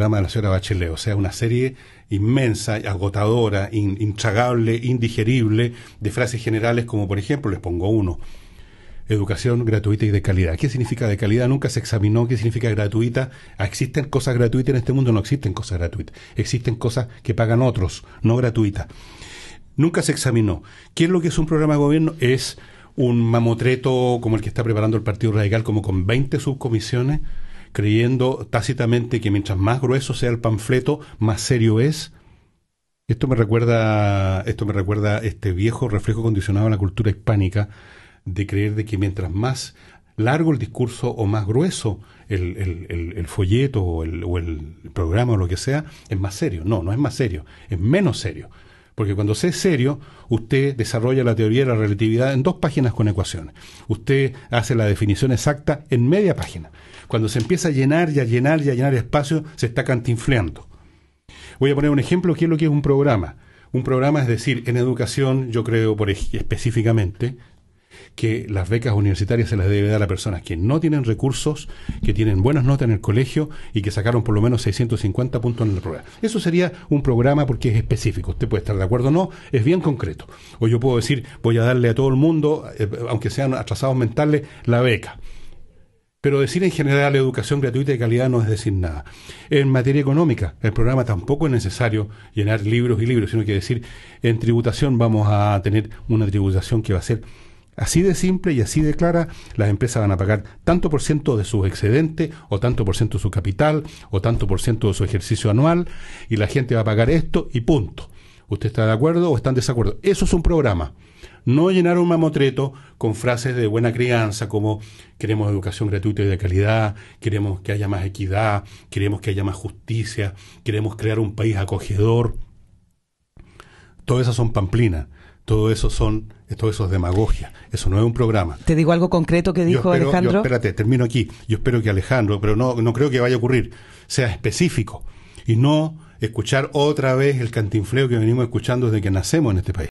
programa de la señora Bachelet, o sea, una serie inmensa, agotadora, intragable, indigerible, de frases generales como, por ejemplo, les pongo uno, educación gratuita y de calidad. ¿Qué significa de calidad? Nunca se examinó qué significa gratuita. ¿Existen cosas gratuitas en este mundo? No existen cosas gratuitas. Existen cosas que pagan otros, no gratuitas. Nunca se examinó. ¿Qué es lo que es un programa de gobierno? Es un mamotreto como el que está preparando el Partido Radical, como con 20 subcomisiones creyendo tácitamente que mientras más grueso sea el panfleto, más serio es. Esto me recuerda, esto me recuerda este viejo reflejo condicionado en la cultura hispánica de creer de que mientras más largo el discurso o más grueso el, folleto o el, programa o lo que sea, es más serio. No, no es más serio, es menos serio. Porque cuando se es serio, usted desarrolla la teoría de la relatividad en dos páginas con ecuaciones. Usted hace la definición exacta en media página. Cuando se empieza a llenar y a llenar y a llenar espacio, se está cantinfleando. Voy a poner un ejemplo, que es lo que es un programa. Un programa, es decir, en educación, yo creo por específicamente, que las becas universitarias se las debe dar a personas que no tienen recursos, que tienen buenas notas en el colegio y que sacaron por lo menos 650 puntos en el programa. Eso sería un programa porque es específico. Usted puede estar de acuerdo o no, es bien concreto. O yo puedo decir, voy a darle a todo el mundo, eh, aunque sean atrasados mentales, la beca. Pero decir en general educación gratuita y de calidad no es decir nada. En materia económica, el programa tampoco es necesario llenar libros y libros, sino que decir, en tributación vamos a tener una tributación que va a ser Así de simple y así de clara, las empresas van a pagar tanto por ciento de sus excedentes, o tanto por ciento de su capital, o tanto por ciento de su ejercicio anual, y la gente va a pagar esto y punto. ¿Usted está de acuerdo o está en desacuerdo? Eso es un programa. No llenar un mamotreto con frases de buena crianza como queremos educación gratuita y de calidad, queremos que haya más equidad, queremos que haya más justicia, queremos crear un país acogedor. Todas esas son pamplinas. Todo eso son, todo eso es demagogia. Eso no es un programa. Te digo algo concreto que dijo Alejandro. espérate, termino aquí. Yo espero que Alejandro, pero no, no creo que vaya a ocurrir, sea específico y no escuchar otra vez el cantinfleo que venimos escuchando desde que nacemos en este país.